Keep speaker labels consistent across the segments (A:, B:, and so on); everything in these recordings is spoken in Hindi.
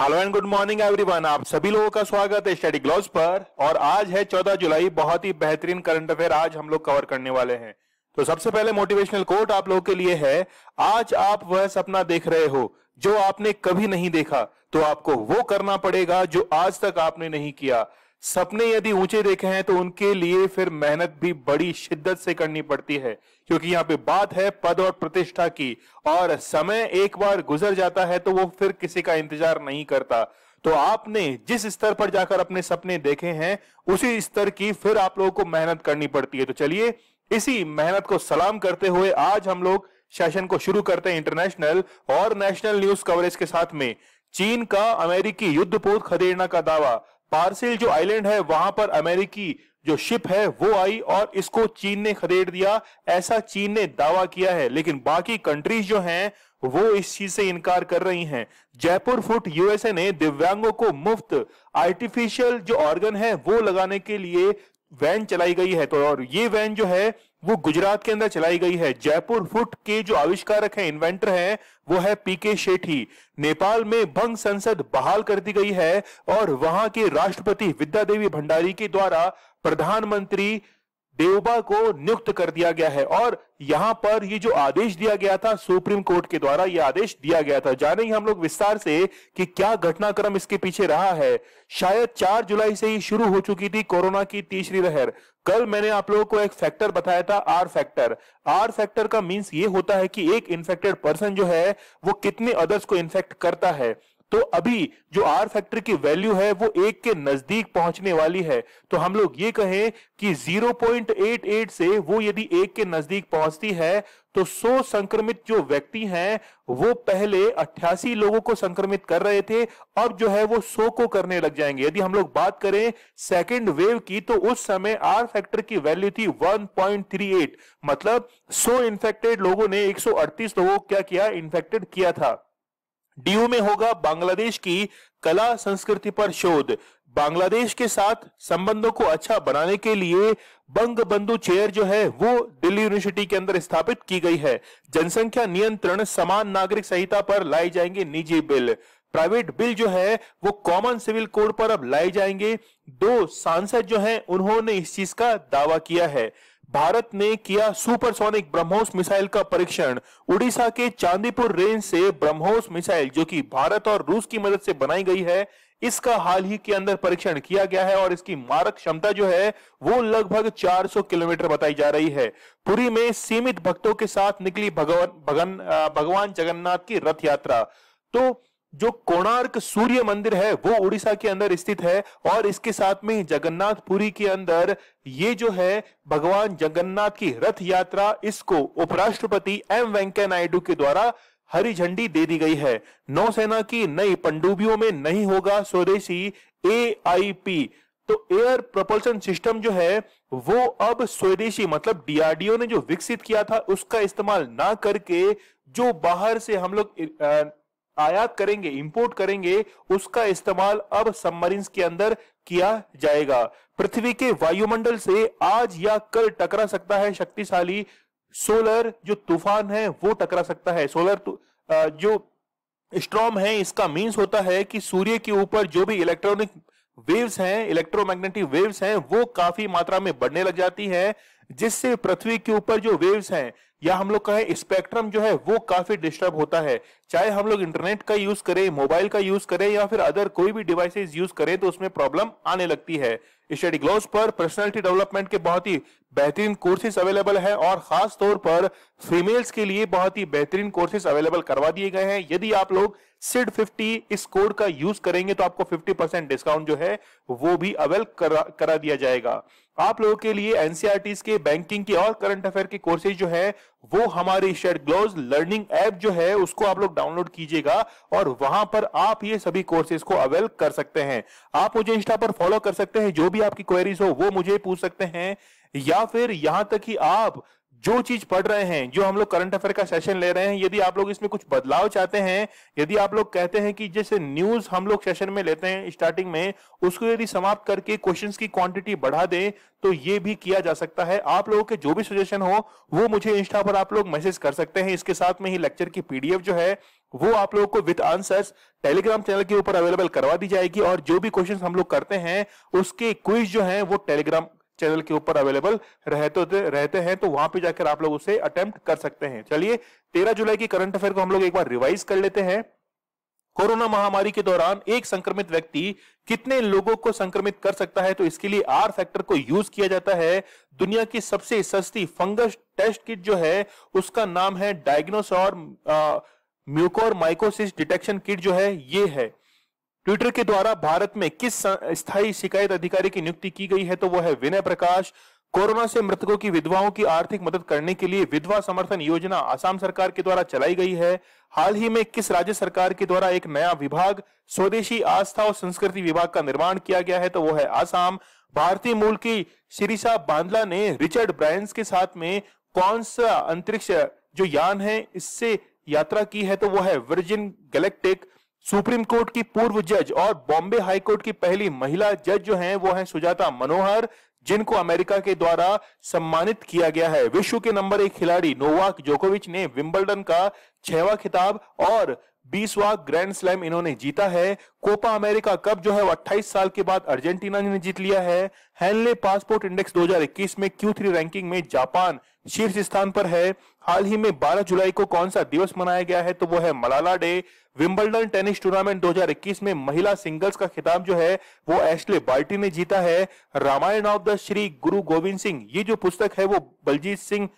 A: hello and good morning everyone आप सभी लोगों का स्वागत है स्टडी ग्लॉज पर और आज है 14 जुलाई बहुत ही बेहतरीन करंट अफेयर आज हम लोग कवर करने वाले हैं तो सबसे पहले मोटिवेशनल कोट आप लोगों के लिए है आज आप वह सपना देख रहे हो जो आपने कभी नहीं देखा तो आपको वो करना पड़ेगा जो आज तक आपने नहीं किया सपने यदि ऊंचे देखे हैं तो उनके लिए फिर मेहनत भी बड़ी शिद्दत से करनी पड़ती है क्योंकि यहाँ पे बात है पद और प्रतिष्ठा की और समय एक बार गुजर जाता है तो वो फिर किसी का इंतजार नहीं करता तो आपने जिस स्तर पर जाकर अपने सपने देखे हैं उसी स्तर की फिर आप लोगों को मेहनत करनी पड़ती है तो चलिए इसी मेहनत को सलाम करते हुए आज हम लोग सेशन को शुरू करते हैं इंटरनेशनल और नेशनल न्यूज कवरेज के साथ में चीन का अमेरिकी युद्धपोत खदेड़ना का दावा पार्सिल जो आइलैंड है वहां पर अमेरिकी जो शिप है वो आई और इसको चीन ने खदेड़ दिया ऐसा चीन ने दावा किया है लेकिन बाकी कंट्रीज जो हैं वो इस चीज से इनकार कर रही हैं जयपुर फुट यूएसए ने दिव्यांगों को मुफ्त आर्टिफिशियल जो ऑर्गन है वो लगाने के लिए वैन चलाई गई है तो और ये वैन जो है वो गुजरात के अंदर चलाई गई है जयपुर फुट के जो आविष्कारक है इन्वेंटर है वो है पीके शेठी नेपाल में भंग संसद बहाल कर दी गई है और वहां के राष्ट्रपति विद्या देवी भंडारी के द्वारा प्रधानमंत्री देवबा को नियुक्त कर दिया गया है और यहां पर ये जो आदेश दिया गया था सुप्रीम कोर्ट के द्वारा ये आदेश दिया गया था जानेंगे हम लोग विस्तार से कि क्या घटनाक्रम इसके पीछे रहा है शायद 4 जुलाई से ही शुरू हो चुकी थी कोरोना की तीसरी लहर कल मैंने आप लोगों को एक फैक्टर बताया था आर फैक्टर आर फैक्टर का मींस ये होता है कि एक इन्फेक्टेड पर्सन जो है वो कितने अदर्स को इन्फेक्ट करता है तो अभी जो आर फैक्टर की वैल्यू है वो एक के नजदीक पहुंचने वाली है तो हम लोग ये कहें कि 0.88 से वो यदि एक के नजदीक पहुंचती है तो 100 संक्रमित जो व्यक्ति हैं वो पहले 88 लोगों को संक्रमित कर रहे थे अब जो है वो 100 को करने लग जाएंगे यदि हम लोग बात करें सेकेंड वेव की तो उस समय आर फैक्टर की वैल्यू थी 1.38 मतलब 100 इन्फेक्टेड लोगों ने 138 लोगों को क्या किया इन्फेक्टेड किया था डीयू में होगा बांग्लादेश की कला संस्कृति पर शोध बांग्लादेश के साथ संबंधों को अच्छा बनाने के लिए बंग बंधु चेयर जो है वो दिल्ली यूनिवर्सिटी के अंदर स्थापित की गई है जनसंख्या नियंत्रण समान नागरिक संहिता पर लाए जाएंगे निजी बिल प्राइवेट बिल जो है वो कॉमन सिविल कोड पर अब लाए जाएंगे दो सांसद जो हैं उन्होंने इस चीज का दावा किया है भारत ने किया सुपरसोनिक ब्रह्मोस मिसाइल का परीक्षण उड़ीसा के चांदीपुर रेंज से ब्रह्मोस मिसाइल जो कि भारत और रूस की मदद से बनाई गई है इसका हाल ही के अंदर परीक्षण किया गया है और इसकी मारक क्षमता जो है वो लगभग 400 किलोमीटर बताई जा रही है पुरी में सीमित भक्तों के साथ निकली भगवान भगवान जगन्नाथ की रथ यात्रा तो जो कोणार्क सूर्य मंदिर है वो उड़ीसा के अंदर स्थित है और इसके साथ में ही जगन्नाथपुरी के अंदर ये जो है भगवान जगन्नाथ की रथ यात्रा इसको उपराष्ट्रपति एम वेंकैया नायडू के द्वारा हरी झंडी दे दी गई है नौसेना की नई पंडुबियों में नहीं होगा स्वदेशी ए तो एयर प्रपल्सन सिस्टम जो है वो अब स्वदेशी मतलब डीआरडीओ ने जो विकसित किया था उसका इस्तेमाल ना करके जो बाहर से हम लोग आयात करेंगे इंपोर्ट करेंगे उसका इस्तेमाल अब सबमरीन्स के अंदर किया जाएगा पृथ्वी के वायुमंडल से आज या कल टकरा सकता है शक्तिशाली सोलर जो तूफान है वो टकरा सकता है सोलर जो स्ट्रॉम है इसका मींस होता है कि सूर्य के ऊपर जो भी इलेक्ट्रॉनिक वेव्स हैं इलेक्ट्रोमैग्नेटिक वेव्स हैं वो काफी मात्रा में बढ़ने लग जाती हैं जिससे पृथ्वी के ऊपर जो वेव्स हैं या हम लोग कहें स्पेक्ट्रम जो है वो काफी डिस्टर्ब होता है चाहे हम लोग इंटरनेट का यूज करें मोबाइल का यूज करें या फिर अदर कोई भी डिवाइसेस यूज करें तो उसमें प्रॉब्लम आने लगती है स्टडी ग्लोस पर पर्सनालिटी डेवलपमेंट के बहुत ही बेहतरीन कोर्सेज अवेलेबल है और खास तौर पर फीमेल्स के लिए बहुत ही बेहतरीन कोर्सेज अवेलेबल करवा दिए गए हैं यदि आप लोग सिड 50 इस कोड का यूज करेंगे तो आपको 50 परसेंट डिस्काउंट जो है वो भी अवेल करा, करा दिया जाएगा आप लोगों के लिए एनसीआर e के बैंकिंग के और करंट अफेयर के कोर्सेज जो है वो हमारी शेड ग्लोज लर्निंग ऐप जो है उसको आप लोग डाउनलोड कीजिएगा और वहां पर आप ये सभी कोर्सेज को अवेल कर सकते हैं आप मुझे इंस्टा पर फॉलो कर सकते हैं जो भी आपकी क्वेरीज हो वो मुझे पूछ सकते हैं या फिर यहां तक कि आप जो चीज पढ़ रहे हैं जो हम लोग करंट अफेयर का सेशन ले रहे हैं यदि आप लोग इसमें कुछ बदलाव चाहते हैं यदि आप लोग कहते हैं कि जैसे न्यूज हम लोग सेशन में लेते हैं स्टार्टिंग में उसको यदि समाप्त करके क्वेश्चन की क्वांटिटी बढ़ा दें तो ये भी किया जा सकता है आप लोगों के जो भी सजेशन हो वो मुझे इंस्टा पर आप लोग मैसेज कर सकते हैं इसके साथ में ही लेक्चर की पीडीएफ जो है वो आप लोगों को विद आंसर्स टेलीग्राम चैनल के ऊपर अवेलेबल करवा दी जाएगी और जो भी क्वेश्चन हम लोग करते हैं उसके क्विज जो है वो टेलीग्राम चैनल के ऊपर अवेलेबल रहते रहते हैं तो वहां पे जाकर आप लोग उसे अटेम्प्ट कर सकते हैं चलिए तेरह जुलाई की करंट अफेयर को हम लोग एक बार रिवाइज कर लेते हैं कोरोना महामारी के दौरान एक संक्रमित व्यक्ति कितने लोगों को संक्रमित कर सकता है तो इसके लिए आर फैक्टर को यूज किया जाता है दुनिया की सबसे सस्ती फंगस टेस्ट किट जो है उसका नाम है डायग्नोस और म्यूकोर माइकोसिस डिटेक्शन किट जो है ये है ट्विटर के द्वारा भारत में किस स्थायी शिकायत अधिकारी की नियुक्ति की गई है तो वो है विनय प्रकाश कोरोना से मृतकों की विधवाओं की आर्थिक मदद करने के लिए विधवा समर्थन योजना आसाम सरकार के द्वारा चलाई गई है हाल ही में किस राज्य सरकार के द्वारा एक नया विभाग स्वदेशी आस्था और संस्कृति विभाग का निर्माण किया गया है तो वो है आसाम भारतीय मूल की शिरीषा बांदला ने रिचर्ड ब्रायंस के साथ में कौन सा अंतरिक्ष जो यान है इससे यात्रा की है तो वो है वर्जिन गैलेक्टिक सुप्रीम कोर्ट की पूर्व जज और बॉम्बे हाई कोर्ट की पहली महिला जज जो हैं वो हैं सुजाता मनोहर जिनको अमेरिका के द्वारा सम्मानित किया गया है विश्व के नंबर एक खिलाड़ी नोवाक जोकोविच ने विंबलडन का छहवा खिताब और बीसवा ग्रैंड स्लैम इन्होंने जीता है कोपा अमेरिका कप जो है वो 28 साल के बाद अर्जेंटीना ने जीत लिया है हैनले पासपोर्ट इंडेक्स 2021 में क्यू थ्री रैंकिंग में जापान शीर्ष स्थान पर है हाल ही में 12 जुलाई को कौन सा दिवस मनाया गया है तो वो है Malala day Wimbledon tennis tournament 2021 में महिला सिंगल्स का खिताब जो है वो एशले बाल्टी ने जीता है रामायण ऑफ द श्री गुरु गोविंद सिंह ये जो पुस्तक है वो बलजीत सिंह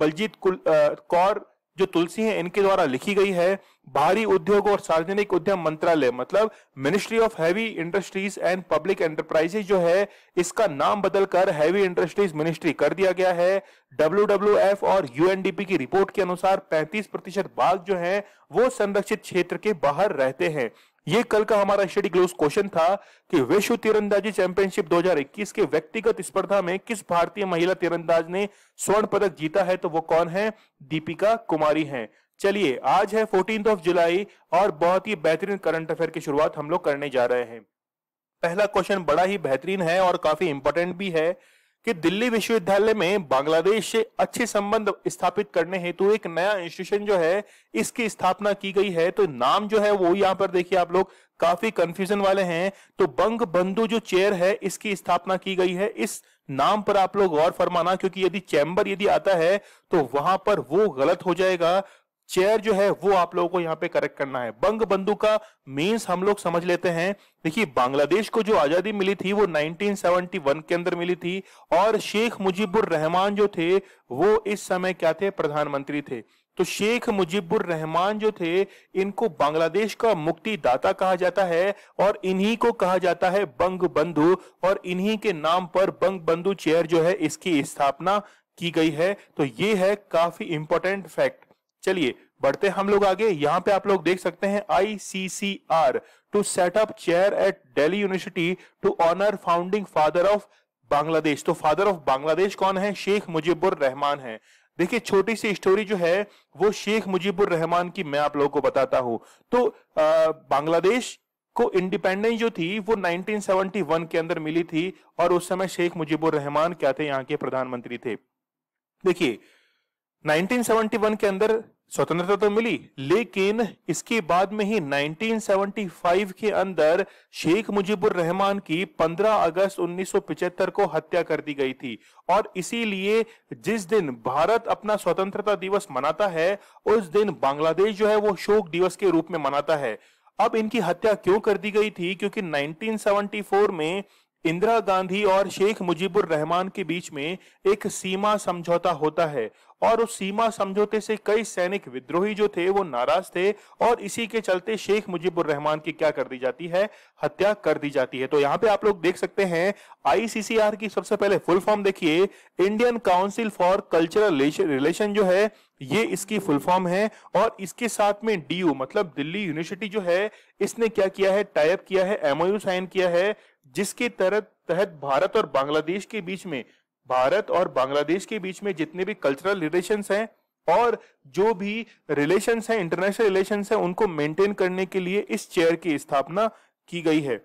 A: बलजीत कौर जो तुलसी है इनके द्वारा लिखी गई है भारी उद्योग और सार्वजनिक उद्यम मंत्रालय मतलब ministry of heavy industries and public enterprises जो है इसका नाम बदलकर हैवी इंडस्ट्रीज मिनिस्ट्री कर दिया गया है डब्ल्यू और यूएनडीपी की रिपोर्ट के अनुसार 35 प्रतिशत बाघ जो है वो संरक्षित क्षेत्र के बाहर रहते हैं ये कल का हमारा स्टडी क्लोज क्वेश्चन था कि विश्व तीरंदाजी चैंपियनशिप 2021 के व्यक्तिगत स्पर्धा में किस भारतीय महिला तीरंदाज ने स्वर्ण पदक जीता है तो वो कौन है दीपिका कुमारी हैं चलिए आज है फोर्टीन ऑफ जुलाई और बहुत ही बेहतरीन करंट अफेयर की शुरुआत हम लोग करने जा रहे हैं पहला क्वेश्चन बड़ा ही बेहतरीन है और काफी इंपॉर्टेंट भी है कि दिल्ली विश्वविद्यालय में बांग्लादेश से अच्छे संबंध स्थापित करने हेतु एक नया इंस्टीट्यूशन जो है इसकी स्थापना की गई है तो नाम जो है वो यहाँ पर देखिए आप लोग काफी कंफ्यूजन वाले हैं तो बंग बंधु जो चेयर है इसकी स्थापना की गई है इस नाम पर आप लोग गौर फरमाना क्योंकि यदि चैम्बर यदि आता है तो वहां पर वो गलत हो जाएगा चेयर जो है वो आप लोगों को यहाँ पे करेक्ट करना है बंग बंधु का मीन्स हम लोग समझ लेते हैं देखिए बांग्लादेश को जो आजादी मिली थी वो 1971 के अंदर मिली थी और शेख मुजीबुर रहमान जो थे वो इस समय क्या थे प्रधानमंत्री थे तो शेख मुजीबुर रहमान जो थे इनको बांग्लादेश का मुक्तिदाता कहा जाता है और इन्हीं को कहा जाता है बंग बंधु और इन्हीं के नाम पर बंग बंधु चेयर जो है इसकी स्थापना की गई है तो ये है काफी इंपॉर्टेंट फैक्ट चलिए बढ़ते हम लोग आगे यहाँ पे आप लोग देख सकते हैं I C C R to set up chair at Delhi university to honour founding father of Bangladesh तो फादर ऑफ बांग्लादेश कौन है शेख मुजीबुर रहमान है देखिए छोटी सी स्टोरी जो है वो शेख मुजीबुर रहमान की मैं आप लोगों को बताता हूं तो बांग्लादेश को इंडिपेंडेंस जो थी वो 1971 के अंदर मिली थी और उस समय शेख मुजीबुर रहमान क्या थे यहाँ के प्रधानमंत्री थे देखिए 1971 के अंदर स्वतंत्रता तो मिली लेकिन इसके बाद में ही 1975 के अंदर शेख मुजीबुर रहमान की 15 अगस्त 1975 को हत्या कर दी गई थी और इसीलिए जिस दिन भारत अपना स्वतंत्रता दिवस मनाता है उस दिन बांग्लादेश जो है वो शोक दिवस के रूप में मनाता है अब इनकी हत्या क्यों कर दी गई थी क्योंकि 1974 में इंदिरा गांधी और शेख मुजीबुर रहमान के बीच में एक सीमा समझौता होता है और उस सीमा समझौते से कई सैनिक विद्रोही जो थे वो नाराज थे और इसी के चलते शेख मुजीबुर रहमान की क्या कर दी जाती है हत्या कर दी जाती है तो यहाँ पे आप लोग देख सकते हैं आईसीसीआर की सबसे पहले फुल फॉर्म देखिए Indian council for cultural relation जो है ये इसकी फुल फॉर्म है और इसके साथ में डी मतलब दिल्ली यूनिवर्सिटी जो है इसने क्या किया है टाइप किया है एमओयू साइन किया है जिसके तहत तहत भारत और बांग्लादेश के बीच में भारत और बांग्लादेश के बीच में जितने भी कल्चरल रिलेशंस हैं और जो भी रिलेशंस हैं इंटरनेशनल रिलेशंस हैं उनको मेंटेन करने के लिए इस चेयर की स्थापना की गई है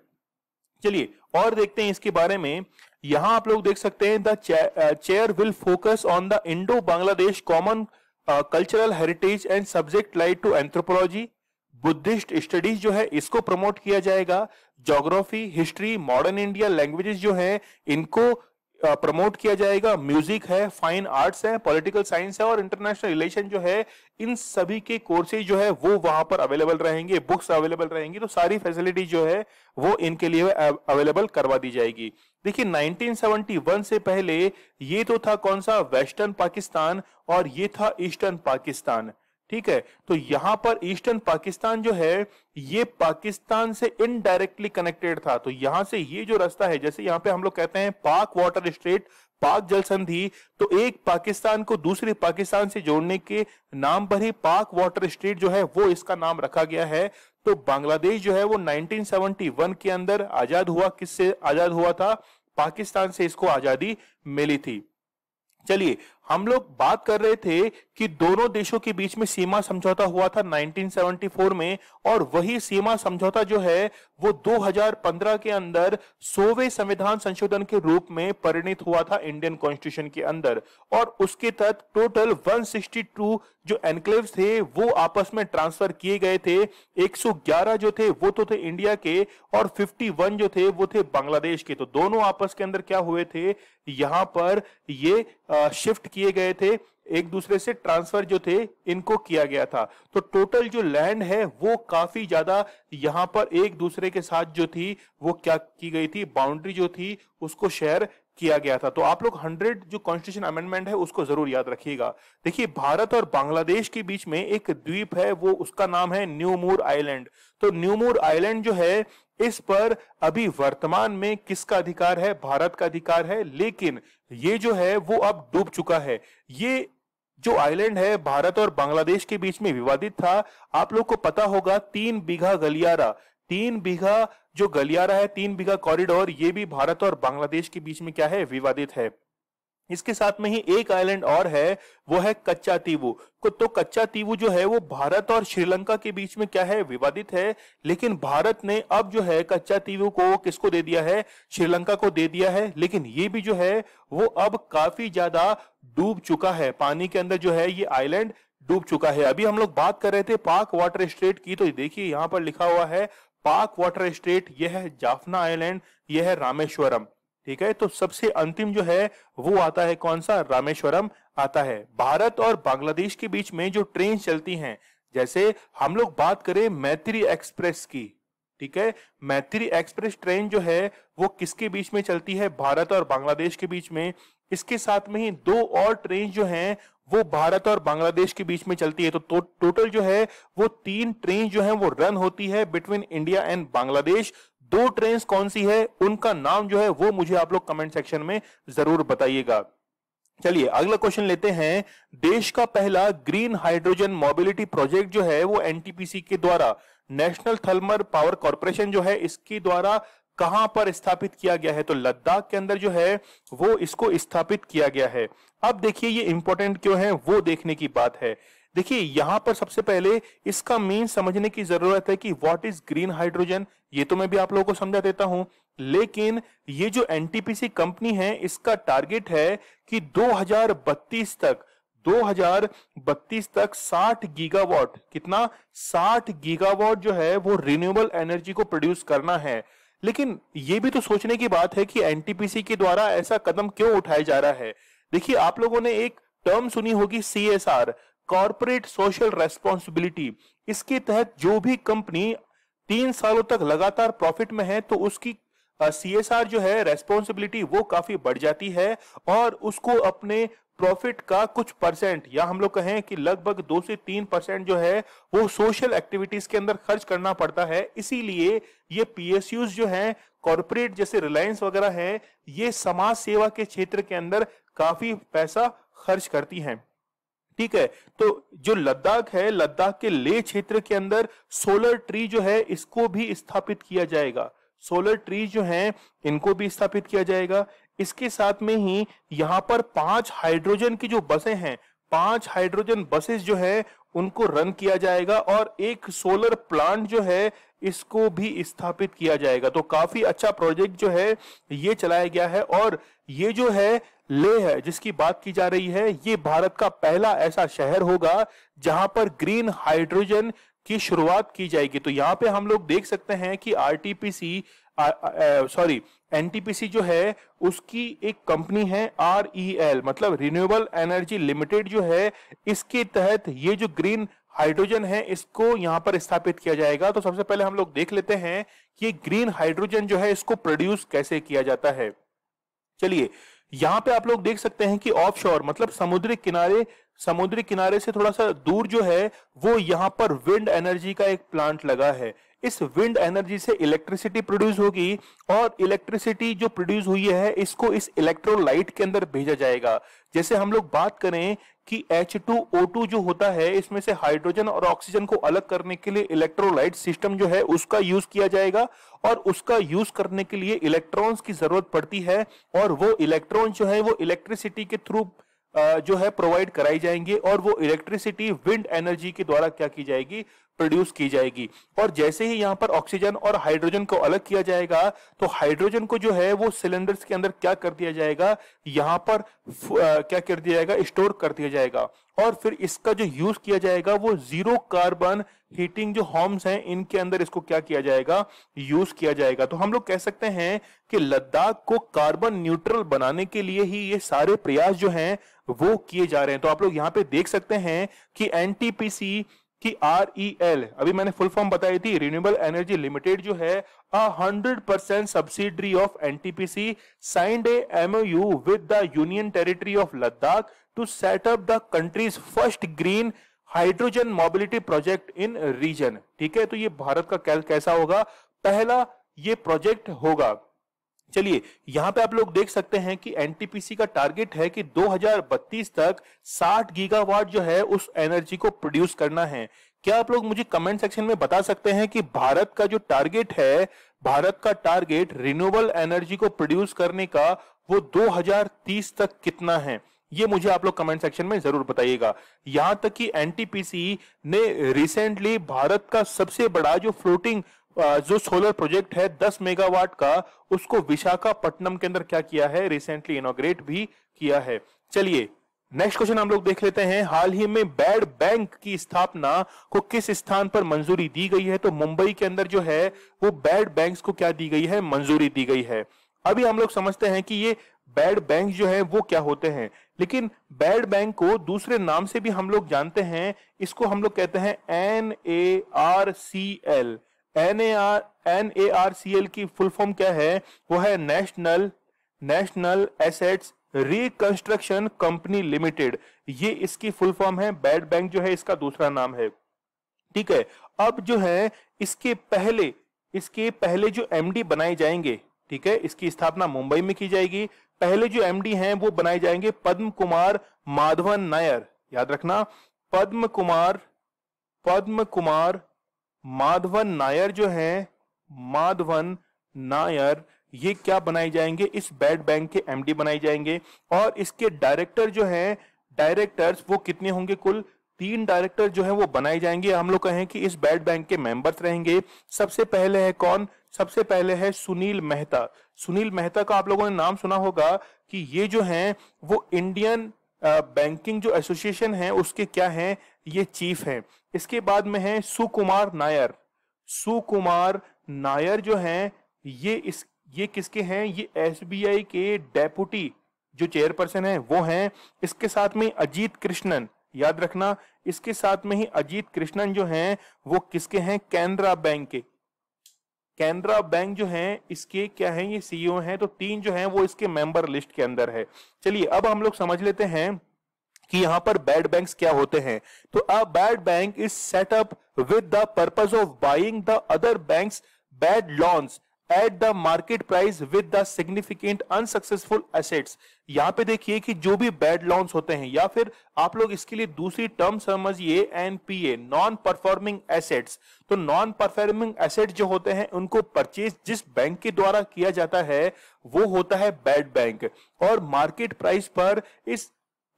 A: चलिए और देखते हैं इसके बारे में यहां आप लोग देख सकते हैं the chair will focus on the Indo Bangladesh common cultural heritage and subject like to anthropology Buddhist studies जो है इसको प्रमोट किया जाएगा geography history modern India languages जो है इनको प्रमोट किया जाएगा म्यूजिक है फाइन आर्ट्स है पॉलिटिकल साइंस है और इंटरनेशनल रिलेशन जो है इन सभी के कोर्सेज जो है वो वहां पर अवेलेबल रहेंगे बुक्स अवेलेबल रहेंगी तो सारी फैसिलिटी जो है वो इनके लिए अवेलेबल करवा दी जाएगी देखिए 1971 से पहले ये तो था कौन सा वेस्टर्न पाकिस्तान और ये था ईस्टर्न पाकिस्तान ठीक है तो यहां पर ईस्टर्न पाकिस्तान जो है ये पाकिस्तान से इनडायरेक्टली कनेक्टेड था तो यहां से ये जो रास्ता है जैसे यहां पे हम लोग कहते हैं पाक वाटर स्ट्रेट पाक जल संधि तो एक पाकिस्तान को दूसरे पाकिस्तान से जोड़ने के नाम पर ही पाक वाटर स्टेट जो है वो इसका नाम रखा गया है तो बांग्लादेश जो है वो 1971 के अंदर आजाद हुआ किससे आजाद हुआ था पाकिस्तान से इसको आजादी मिली थी चलिए हम लोग बात कर रहे थे कि दोनों देशों के बीच में सीमा समझौता हुआ था 1974 में और वही सीमा समझौता जो है वो 2015 के अंदर सोवे संविधान संशोधन के रूप में परिणित हुआ था इंडियन कॉन्स्टिट्यूशन के अंदर और उसके तहत टोटल 162 जो एनक्लेव थे वो आपस में ट्रांसफर किए गए थे 111 जो थे वो तो थे इंडिया के और 51 जो थे वो थे बांग्लादेश के तो दोनों आपस के अंदर क्या हुए थे यहां पर ये शिफ्ट किए गए थे एक दूसरे से ट्रांसफर जो थे इनको किया गया था तो टोटल जो लैंड है वो काफी ज्यादा यहाँ पर एक दूसरे के साथ जो थी वो क्या की गई थी बाउंड्री जो थी उसको शेयर किया गया था तो आप लोग 100 जो कॉन्स्टिट्यूशन अमेंडमेंट है उसको जरूर याद रखिएगा देखिए भारत और बांग्लादेश के बीच में एक द्वीप है वो उसका नाम है न्यूमूर आइलैंड तो न्यूमूर आइलैंड जो है इस पर अभी वर्तमान में किसका अधिकार है भारत का अधिकार है लेकिन ये जो है वो अब डूब चुका है ये जो आइलैंड है भारत और बांग्लादेश के बीच में विवादित था आप लोग को पता होगा तीन बीघा गलियारा तीन बीघा जो गलियारा है तीन बीघा कॉरिडोर ये भी भारत और बांग्लादेश के बीच में क्या है विवादित है इसके साथ में ही एक आइलैंड और है वो है कच्चा तीवू को तो कच्चा तीवू जो है वो भारत और श्रीलंका के बीच में क्या है विवादित है लेकिन भारत ने अब जो है कच्चा तीवू को किसको दे दिया है श्रीलंका को दे दिया है लेकिन ये भी जो है वो अब काफी ज्यादा डूब चुका है पानी के अंदर जो है ये आइलैंड डूब चुका है अभी हम लोग बात कर रहे थे पाक वाटर स्टेट की तो देखिए यहां पर लिखा हुआ है पाक वाटर स्टेट यह है जाफना आइलैंड यह है रामेश्वरम ठीक है तो सबसे अंतिम जो है वो आता है कौन सा रामेश्वरम आता है भारत और बांग्लादेश के बीच में जो ट्रेन चलती हैं जैसे हम लोग बात करें मैत्री एक्सप्रेस की ठीक है मैत्री एक्सप्रेस ट्रेन जो है वो किसके बीच में चलती है भारत और बांग्लादेश के बीच में इसके साथ में ही दो और ट्रेन जो हैं वो भारत और बांग्लादेश के बीच में चलती है तो, तो टोटल जो है वो तीन ट्रेन जो है वो रन होती है बिटवीन इंडिया एंड बांग्लादेश दो ट्रेन कौन सी है उनका नाम जो है वो मुझे आप लोग कमेंट सेक्शन में जरूर बताइएगा चलिए अगला क्वेश्चन लेते हैं देश का पहला ग्रीन हाइड्रोजन मोबिलिटी प्रोजेक्ट जो है वो एनटीपीसी के द्वारा नेशनल थर्मल पावर कॉर्पोरेशन जो है इसके द्वारा कहां पर स्थापित किया गया है तो लद्दाख के अंदर जो है वो इसको स्थापित किया गया है अब देखिए ये इंपॉर्टेंट क्यों है वो देखने की बात है देखिए यहां पर सबसे पहले इसका मेन समझने की जरूरत है कि व्हाट इज ग्रीन हाइड्रोजन ये तो मैं भी आप लोगों को समझा देता हूं लेकिन ये जो एनटीपीसी कंपनी है इसका टारगेट है कि 2032 तक 2032 तक 60 गीगावाट कितना 60 गीगावाट जो है वो रिन्यूएबल एनर्जी को प्रोड्यूस करना है लेकिन ये भी तो सोचने की बात है कि एनटीपीसी के द्वारा ऐसा कदम क्यों उठाया जा रहा है देखिए आप लोगों ने एक टर्म सुनी होगी C S R corporate social responsibility इसके तहत जो भी कंपनी तीन सालों तक लगातार प्रॉफिट में है तो उसकी सी एस आर जो है रेस्पॉन्सिबिलिटी वो काफी बढ़ जाती है और उसको अपने प्रॉफिट का कुछ परसेंट या हम लोग कहें कि लगभग दो से तीन परसेंट जो है वो सोशल एक्टिविटीज के अंदर खर्च करना पड़ता है इसीलिए ये पीएसयूज जो है कॉरपोरेट जैसे रिलायंस वगैरह है ये समाज सेवा के क्षेत्र के अंदर काफी पैसा खर्च करती हैं ठीक है तो जो लद्दाख है लद्दाख के ले क्षेत्र के अंदर सोलर ट्री जो है इसको भी स्थापित किया जाएगा सोलर ट्री जो हैं इनको भी स्थापित किया जाएगा इसके साथ में ही यहाँ पर पांच हाइड्रोजन की जो बसें हैं पांच हाइड्रोजन बसेस जो है उनको रन किया जाएगा और एक सोलर प्लांट जो है इसको भी स्थापित किया जाएगा तो काफी अच्छा प्रोजेक्ट जो है ये चलाया गया है और ये जो है ले है जिसकी बात की जा रही है ये भारत का पहला ऐसा शहर होगा जहां पर ग्रीन हाइड्रोजन की शुरुआत की जाएगी तो यहाँ पे हम लोग देख सकते हैं कि आरटीपीसी सॉरी एनटीपीसी जो है उसकी एक कंपनी है आर ई एल मतलब रिन्यूएबल एनर्जी लिमिटेड जो है इसके तहत ये जो ग्रीन हाइड्रोजन है इसको यहाँ पर स्थापित किया जाएगा तो सबसे पहले हम लोग देख लेते हैं कि ग्रीन हाइड्रोजन जो है इसको प्रोड्यूस कैसे किया जाता है चलिए यहाँ पे आप लोग देख सकते हैं कि ऑफशोर मतलब समुद्री किनारे समुद्री किनारे से थोड़ा सा दूर जो है वो यहाँ पर विंड एनर्जी का एक प्लांट लगा है इस विंड एनर्जी से इलेक्ट्रिसिटी प्रोड्यूस होगी और इलेक्ट्रिसिटी जो प्रोड्यूस हुई है इसको इस इलेक्ट्रोलाइट के अंदर भेजा जाएगा जैसे हम लोग बात करें कि H2O2 जो होता है इसमें से हाइड्रोजन और ऑक्सीजन को अलग करने के लिए इलेक्ट्रोलाइट सिस्टम जो है उसका यूज किया जाएगा और उसका यूज करने के लिए इलेक्ट्रॉन्स की जरूरत पड़ती है और वो इलेक्ट्रॉन जो है वो इलेक्ट्रिसिटी के थ्रू जो है प्रोवाइड कराई जाएंगी और वो इलेक्ट्रिसिटी विंड एनर्जी के द्वारा क्या की जाएगी प्रोड्यूस की जाएगी और जैसे ही यहाँ पर ऑक्सीजन और हाइड्रोजन को अलग किया जाएगा तो हाइड्रोजन को जो है वो सिलेंडर्स के अंदर क्या कर दिया जाएगा यहाँ पर क्या कर दिया जाएगा स्टोर कर दिया जाएगा और फिर इसका जो यूज किया जाएगा वो जीरो कार्बन हीटिंग जो होम्स हैं इनके अंदर इसको क्या किया जाएगा यूज किया जाएगा तो हम लोग कह सकते हैं कि लद्दाख को कार्बन न्यूट्रल बनाने के लिए ही ये सारे प्रयास जो हैं वो किए जा रहे हैं तो आप लोग यहाँ पे देख सकते हैं कि एनटीपीसी की आर ई एल अभी मैंने फुल फॉर्म बताई थी रिन्यूएबल एनर्जी लिमिटेड जो है a hundred percent subsidiary of NTPC signed A U with the union territory of Ladakh to set up the country's first green hydrogen mobility project in region ठीक है तो ये भारत का कैसा होगा पहला ये प्रोजेक्ट होगा चलिए यहां पे आप लोग देख सकते हैं कि एनटीपीसी का टारगेट है कि 2032 तक 60 गीगावाट जो है उस एनर्जी को प्रोड्यूस करना है क्या आप लोग मुझे कमेंट सेक्शन में बता सकते हैं कि भारत का जो टारगेट है भारत का टारगेट रिन्यूएबल एनर्जी को प्रोड्यूस करने का वो 2030 तक कितना है ये मुझे आप लोग कमेंट सेक्शन में जरूर बताइएगा यहां तक कि एनटीपीसी ने रिसेंटली भारत का सबसे बड़ा जो फ्लोटिंग जो सोलर प्रोजेक्ट है 10 मेगावाट का उसको विशाखापट्टनम के अंदर क्या किया है रिसेंटली इनोग्रेट भी किया है चलिए नेक्स्ट क्वेश्चन हम लोग देख लेते हैं हाल ही में बैड बैंक की स्थापना को किस स्थान पर मंजूरी दी गई है तो मुंबई के अंदर जो है वो बैड बैंक्स को क्या दी गई है मंजूरी दी गई है अभी हम लोग समझते हैं कि ये बैड बैंक जो है वो क्या होते हैं लेकिन बैड बैंक को दूसरे नाम से भी हम लोग जानते हैं इसको हम लोग कहते हैं N A R C L N A R N A R C L की फुल फॉर्म क्या है वो है national national assets reconstruction company limited ये इसकी फुल फॉर्म है बैड बैंक जो है इसका दूसरा नाम है ठीक है अब जो है इसके पहले इसके पहले जो एमडी बनाए जाएंगे ठीक है इसकी स्थापना मुंबई में की जाएगी पहले जो एमडी हैं वो बनाए जाएंगे पद्म कुमार माधवन नायर याद रखना पद्म कुमार पद्म कुमार माधवन नायर जो हैं माधवन नायर ये क्या बनाए जाएंगे इस बैड बैंक के एमडी बनाए जाएंगे और इसके डायरेक्टर जो हैं डायरेक्टर्स वो कितने होंगे कुल तीन डायरेक्टर जो है वो बनाए जाएंगे हम लोग कहें कि इस बैड बैंक के मेंबर्स रहेंगे सबसे पहले है कौन सबसे पहले है सुनील मेहता सुनील मेहता का आप लोगों ने नाम सुना होगा कि ये जो है वो इंडियन बैंकिंग जो एसोसिएशन है उसके क्या है ये चीफ है इसके बाद में है सुकुमार नायर सुकुमार नायर जो है ये इस ये किसके हैं ये एसबीआई के डेपुटी जो चेयरपर्सन है वो हैं इसके साथ में अजीत कृष्णन याद रखना इसके साथ में ही अजीत कृष्णन जो हैं वो किसके हैं कैनरा बैंक के कैनरा बैंक जो है इसके क्या है ये सीईओ e है तो तीन जो है वो इसके मेंबर लिस्ट के अंदर है चलिए अब हम लोग समझ लेते हैं कि यहां पर बैड बैंक्स क्या होते हैं तो a bad bank is set up with the purpose of buying the other banks bad loans at the market price with the significant unsuccessful assets यहां पे देखिए कि जो भी बैड लॉन्स होते हैं या फिर आप लोग इसके लिए दूसरी टर्म समझिए एनपीए नॉन परफॉर्मिंग एसेट्स तो नॉन परफॉर्मिंग एसेट जो होते हैं उनको परचेज जिस बैंक के द्वारा किया जाता है वो होता है बैड बैंक और मार्केट प्राइस पर इस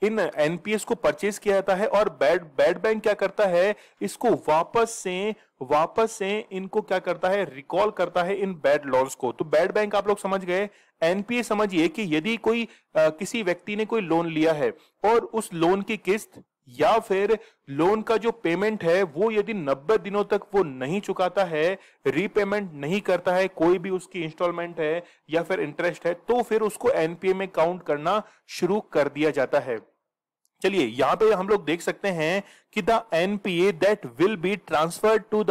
A: इन एनपीएस को परचेज किया जाता है और बैड बैड बैंक क्या करता है इसको वापस से वापस से इनको क्या करता है रिकॉल करता है इन बैड लोन्स को तो बैड बैंक आप लोग समझ गए एनपीए समझिए कि यदि कोई आ, किसी व्यक्ति ने कोई लोन लिया है और उस लोन की किस्त या फिर लोन का जो पेमेंट है वो यदि 90 दिनों तक वो नहीं चुकाता है रीपेमेंट नहीं करता है कोई भी उसकी इंस्टॉलमेंट है या फिर इंटरेस्ट है तो फिर उसको एनपीए में काउंट करना शुरू कर दिया जाता है चलिए यहां पे हम लोग देख सकते हैं कि the NPA that will be transferred to the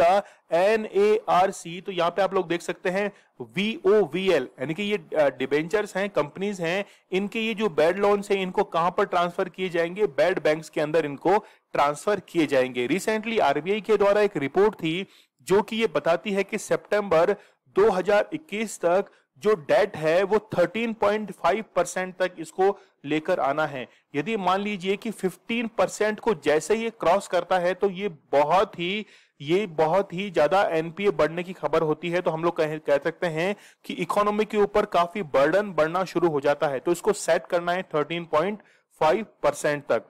A: N A R C तो यहाँ पे आप लोग देख सकते हैं वी वी ओ एल यानी कि ये डिबेंचर्स हैं कंपनीज हैं इनके ये जो बैड लोन्स हैं इनको कहां पर ट्रांसफर किए जाएंगे बैड बैंक्स के अंदर इनको ट्रांसफर किए जाएंगे रिसेंटली आरबीआई के द्वारा एक रिपोर्ट थी जो कि ये बताती है कि सेप्टेम्बर 2021 तक जो डेट है वो 13.5 परसेंट तक इसको लेकर आना है यदि मान लीजिए कि 15 परसेंट को जैसे ये क्रॉस करता है तो ये बहुत ही ये बहुत ही ज्यादा एनपीए बढ़ने की खबर होती है तो हम लोग कह, कह सकते हैं कि इकोनॉमी के ऊपर काफी बर्डन बढ़ना शुरू हो जाता है तो इसको सेट करना है 13.5 परसेंट तक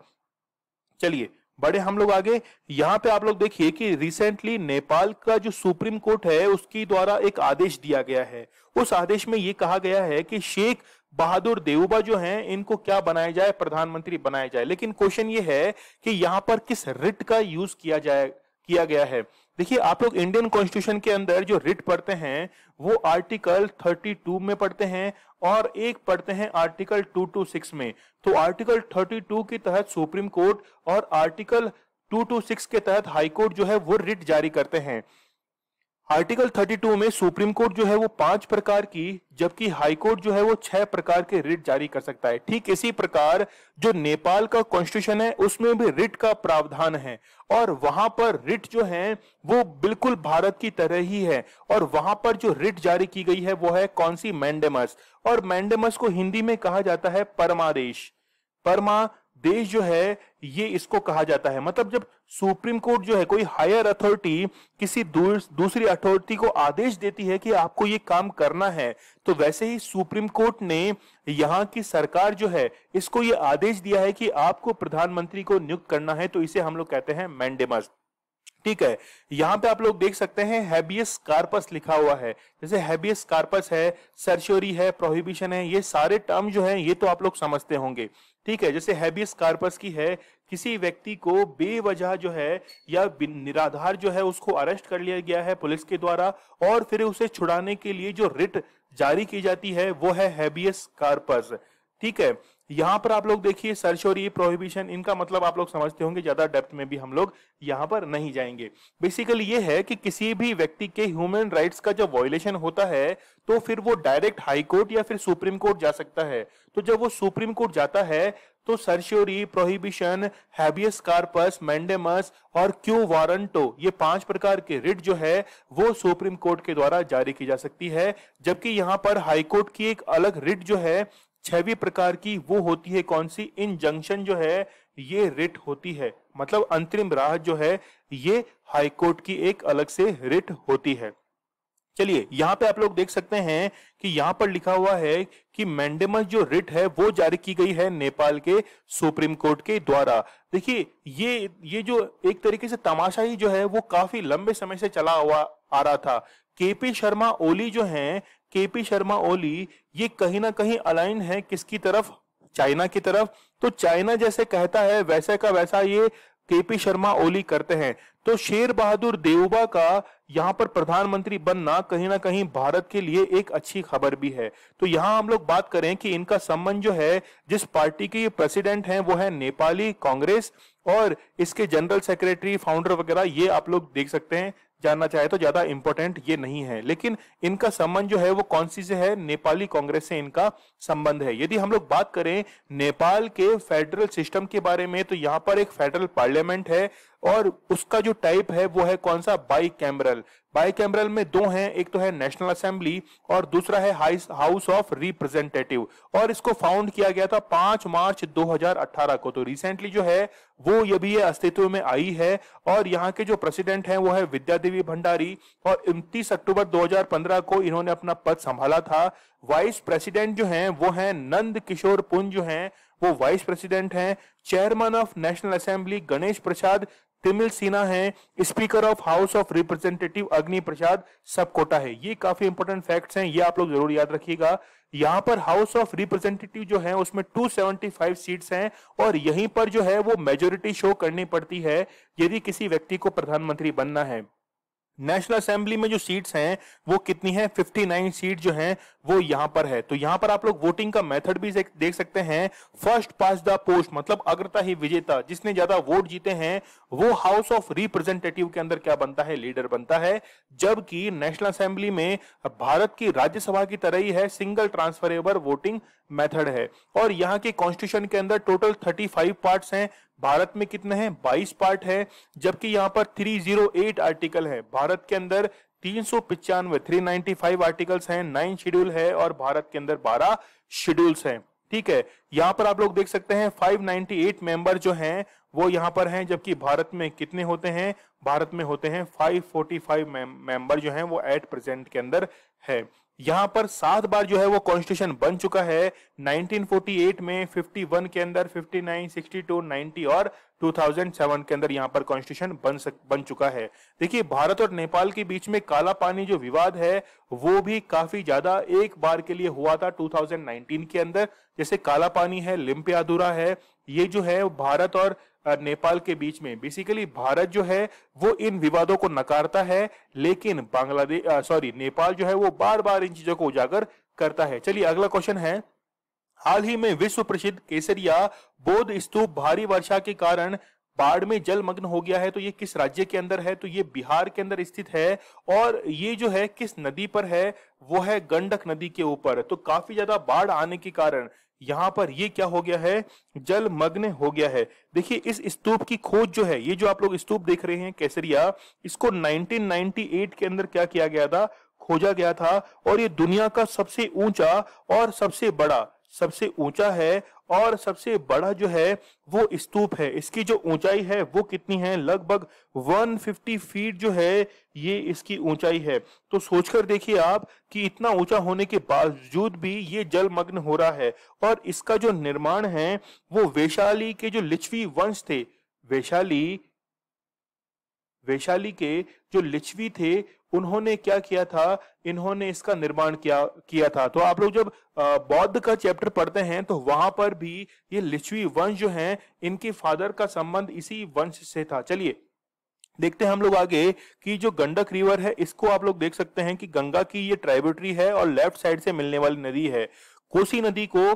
A: चलिए बड़े हम लोग आगे यहाँ पे आप लोग देखिए कि रिसेंटली नेपाल का जो सुप्रीम कोर्ट है उसकी द्वारा एक आदेश दिया गया है उस आदेश में ये कहा गया है कि शेख बहादुर देवबा जो हैं इनको क्या बनाया जाए प्रधानमंत्री बनाया जाए लेकिन क्वेश्चन ये है कि यहाँ पर किस रिट का यूज किया जाए किया गया है देखिए आप लोग इंडियन कॉन्स्टिट्यूशन के अंदर जो रिट पढ़ते हैं वो आर्टिकल 32 में पढ़ते हैं और एक पढ़ते हैं आर्टिकल 226 में तो आर्टिकल 32 के तहत सुप्रीम कोर्ट और आर्टिकल 226 के तहत हाई कोर्ट जो है वो रिट जारी करते हैं आर्टिकल 32 में सुप्रीम कोर्ट जो है वो पांच प्रकार की जबकि हाई कोर्ट जो है वो छह प्रकार के रिट जारी कर सकता है ठीक इसी प्रकार जो नेपाल का कॉन्स्टिट्यूशन है उसमें भी रिट का प्रावधान है और वहां पर रिट जो है वो बिल्कुल भारत की तरह ही है और वहां पर जो रिट जारी की गई है वो है कौन सी मैंडेमस और मैंडेमस को हिंदी में कहा जाता है परमादेश परमा देश जो है ये इसको कहा जाता है मतलब जब सुप्रीम कोर्ट जो है कोई हायर अथॉरिटी किसी दूसरी अथॉरिटी को आदेश देती है कि आपको ये काम करना है तो वैसे ही सुप्रीम कोर्ट ने यहाँ की सरकार जो है इसको ये आदेश दिया है कि आपको प्रधानमंत्री को नियुक्त करना है तो इसे हम लोग कहते हैं मैंडेमस ठीक है यहां पे आप लोग देख सकते हैं हैबियस कार्पस लिखा हुआ है जैसे हैबियस कार्पस है सरश्योरी है प्रोहिबिशन है ये सारे टर्म जो है ये तो आप लोग समझते होंगे ठीक है जैसे हैबियस कार्पस की है किसी व्यक्ति को बेवजह जो है या निराधार जो है उसको अरेस्ट कर लिया गया है पुलिस के द्वारा और फिर उसे छुड़ाने के लिए जो रिट जारी की जाती है वो है हैबियस कार्पस ठीक है यहां पर आप लोग देखिए सर्च और ये प्रोहिबिशन इनका मतलब आप लोग समझते होंगे ज्यादा डेप्थ में भी हम लोग यहां पर नहीं जाएंगे बेसिकली ये है कि किसी भी व्यक्ति के ह्यूमन राइट्स का जब वॉयलेशन होता है तो फिर वो डायरेक्ट हाई कोर्ट या फिर सुप्रीम कोर्ट जा सकता है तो जब वो सुप्रीम कोर्ट जाता है तो certiorari prohibition habeas corpus mandamus और क्यू वारंटो ये पांच प्रकार के रिट जो है वो सुप्रीम कोर्ट के द्वारा जारी की जा सकती है जबकि यहां पर हाई कोर्ट की एक अलग रिट जो है छवी प्रकार की वो होती है कौन सी इन जंक्शन जो है ये रिट होती है मतलब अंतरिम राह जो है ये हाईकोर्ट की एक अलग से रिट होती है चलिए यहां पे आप लोग देख सकते हैं कि यहां पर लिखा हुआ है कि मैंडेमस जो रिट है वो जारी की गई है नेपाल के सुप्रीम कोर्ट के द्वारा देखिए ये ये जो एक तरीके से तमाशा ही जो है वो काफी लंबे समय से चला हुआ आ रहा था केपी शर्मा ओली जो हैं केपी शर्मा ओली ये कहीं ना कहीं अलाइन है किसकी तरफ चाइना की तरफ तो चाइना जैसे कहता है वैसे का वैसा ये केपी शर्मा ओली करते हैं तो शेर बहादुर देवबा का यहाँ पर प्रधानमंत्री बनना कहीं ना कहीं भारत के लिए एक अच्छी खबर भी है तो यहाँ हम लोग बात करें कि इनका संबंध जो है जिस पार्टी के ये प्रेसिडेंट हैं वो है नेपाली कांग्रेस और इसके जनरल सेक्रेटरी फाउंडर वगैरह ये आप लोग देख सकते हैं जानना चाहे तो ज्यादा इंपॉर्टेंट ये नहीं है लेकिन इनका संबंध जो है वो कौन सी से है नेपाली कांग्रेस से इनका संबंध है यदि हम लोग बात करें नेपाल के फेडरल सिस्टम के बारे में तो यहाँ पर एक फेडरल पार्लियामेंट है और उसका जो टाइप है वो है कौन सा बाई कैमरल बाई कैमरल में दो हैं एक तो है नेशनल असेंबली और दूसरा है हाउस ऑफ रिप्रेजेंटेटिव और इसको फाउंड किया गया था 5 मार्च 2018 को तो रिसेंटली जो है वो ये भी ये अस्तित्व में आई है और यहाँ के जो प्रेसिडेंट हैं वो है विद्या देवी भंडारी और उनतीस अक्टूबर दो को इन्होंने अपना पद संभाला था वाइस प्रेसिडेंट जो है वो है नंद किशोर पुंज जो है वो वाइस प्रेसिडेंट हैं chairman of national assembly Ganesh Prasad Timilsina है speaker of house of representative Agni Prasad सबकोटा है ये काफी इंपॉर्टेंट फैक्ट्स हैं ये आप लोग जरूर याद रखिएगा यहाँ पर हाउस ऑफ रिप्रेजेंटेटिव जो है उसमें 275 सीट्स हैं और यहीं पर जो है वो मेजोरिटी शो करनी पड़ती है यदि किसी व्यक्ति को प्रधानमंत्री बनना है नेशनल असेंबली में जो सीट्स हैं वो कितनी है 59 सीट जो हैं वो यहां पर है तो यहां पर आप लोग वोटिंग का मेथड भी देख सकते हैं फर्स्ट पास द पोस्ट मतलब अग्रता ही विजेता जिसने ज्यादा वोट जीते हैं वो हाउस ऑफ रिप्रेजेंटेटिव के अंदर क्या बनता है लीडर बनता है जबकि नेशनल असेंबली में भारत की राज्यसभा की तरह ही है सिंगल ट्रांसफरेबल वोटिंग मेथड है और यहाँ के कॉन्स्टिट्यूशन के अंदर टोटल थर्टी फाइव पार्ट है भारत में कितने हैं बाईस पार्ट है जबकि यहाँ पर थ्री जीरो एट आर्टिकल है भारत के अंदर तीन सौ पिचानवे थ्री नाइनटी फाइव आर्टिकल्स हैं नाइन शेड्यूल है और भारत के अंदर बारह शेड्यूल्स हैं ठीक है यहां पर आप लोग देख सकते हैं फाइव एट मेंबर जो हैं वो यहां पर हैं जबकि भारत में कितने होते हैं भारत में होते हैं फाइव फोर्टी फाइव मेंबर जो हैं वो एट प्रेजेंट के अंदर है यहां पर सात बार जो है वो कॉन्स्टिट्यूशन बन चुका है 1948 में 51 के अंदर 59, 62, 90 और 2007 के अंदर यहां पर कॉन्स्टिट्यूशन बन सक, बन चुका है देखिए भारत और नेपाल के बीच में काला पानी जो विवाद है वो भी काफी ज्यादा एक बार के लिए हुआ था 2019 के अंदर जैसे काला पानी है लिम्पियादुरा है ये जो है भारत और नेपाल के बीच में बेसिकली भारत जो है वो इन विवादों को नकारता है लेकिन बांग्लादेश सॉरी नेपाल जो है वो बार बार इन चीजों को उजागर करता है चलिए अगला क्वेश्चन है हाल ही में विश्व प्रसिद्ध केसरिया बौद्ध स्तूप भारी वर्षा के कारण बाढ़ में जलमग्न हो गया है तो ये किस राज्य के अंदर है तो ये बिहार के अंदर स्थित है और ये जो है किस नदी पर है वो है गंडक नदी के ऊपर तो काफी ज्यादा बाढ़ आने के कारण यहां पर ये क्या हो गया है जल मग्न हो गया है देखिए इस स्तूप की खोज जो है ये जो आप लोग स्तूप देख रहे हैं कैसरिया इसको 1998 के अंदर क्या किया गया था खोजा गया था और ये दुनिया का सबसे ऊंचा और सबसे बड़ा सबसे ऊंचा है और सबसे बड़ा जो है वो स्तूप है इसकी जो ऊंचाई है वो कितनी है लगभग 150 फीट जो है ये इसकी ऊंचाई है तो सोचकर देखिए आप कि इतना ऊंचा होने के बावजूद भी ये जलमग्न हो रहा है और इसका जो निर्माण है वो वैशाली के जो लिच्छवी वंश थे वैशाली वैशाली के जो लिच्छवी थे उन्होंने क्या किया था इन्होंने इसका निर्माण किया किया था तो आप लोग जब बौद्ध का चैप्टर पढ़ते हैं तो वहां पर भी ये लिच्वी वंश जो है इनके फादर का संबंध इसी वंश से था चलिए देखते हैं हम लोग आगे कि जो गंडक रिवर है इसको आप लोग देख सकते हैं कि गंगा की ये ट्राइब्यूटरी है और लेफ्ट साइड से मिलने वाली नदी है कोसी नदी को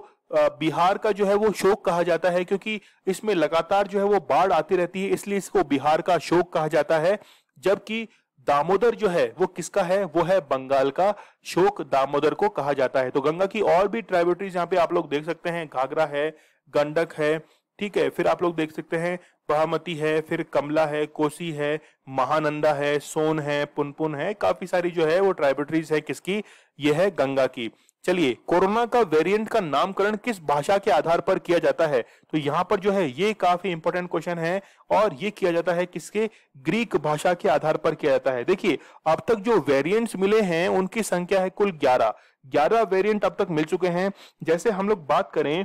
A: बिहार का जो है वो शोक कहा जाता है क्योंकि इसमें लगातार जो है वो बाढ़ आती रहती है इसलिए इसको बिहार का शोक कहा जाता है जबकि दामोदर जो है वो किसका है वो है बंगाल का शोक दामोदर को कहा जाता है तो गंगा की और भी ट्राइब्यूटरीज यहाँ पे आप लोग देख सकते हैं घाघरा है गंडक है ठीक है फिर आप लोग देख सकते हैं बहामती है फिर कमला है कोसी है महानंदा है सोन है पुनपुन है काफी सारी जो है वो ट्राइब्यूटरीज है किसकी ये है गंगा की चलिए कोरोना का वेरिएंट का नामकरण किस भाषा के आधार पर किया जाता है तो यहाँ पर जो है ये काफी इंपॉर्टेंट क्वेश्चन है और ये किया जाता है किसके ग्रीक भाषा के आधार पर किया जाता है देखिए अब तक जो वेरिएंट्स मिले हैं उनकी संख्या है कुल 11 11 वेरिएंट अब तक मिल चुके हैं जैसे हम लोग बात करें